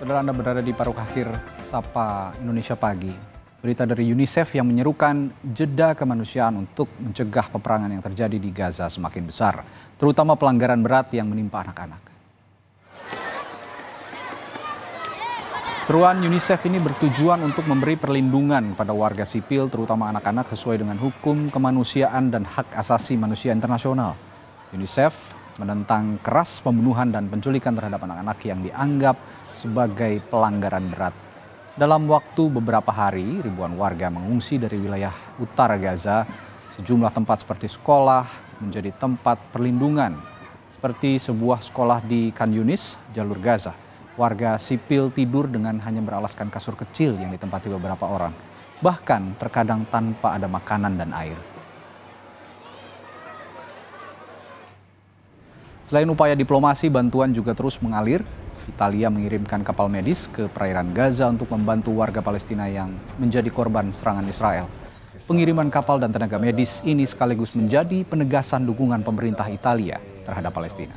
Saudara Anda berada di paruh akhir Sapa Indonesia Pagi. Berita dari UNICEF yang menyerukan jeda kemanusiaan untuk mencegah peperangan yang terjadi di Gaza semakin besar, terutama pelanggaran berat yang menimpa anak-anak. Seruan UNICEF ini bertujuan untuk memberi perlindungan pada warga sipil, terutama anak-anak sesuai dengan hukum kemanusiaan dan hak asasi manusia internasional. UNICEF menentang keras pembunuhan dan penculikan terhadap anak-anak yang dianggap sebagai pelanggaran berat. Dalam waktu beberapa hari, ribuan warga mengungsi dari wilayah utara Gaza. Sejumlah tempat seperti sekolah menjadi tempat perlindungan, seperti sebuah sekolah di Kan Yunis, jalur Gaza. Warga sipil tidur dengan hanya beralaskan kasur kecil yang ditempati beberapa orang bahkan terkadang tanpa ada makanan dan air. Selain upaya diplomasi, bantuan juga terus mengalir. Italia mengirimkan kapal medis ke perairan Gaza untuk membantu warga Palestina yang menjadi korban serangan Israel. Pengiriman kapal dan tenaga medis ini sekaligus menjadi penegasan dukungan pemerintah Italia terhadap Palestina.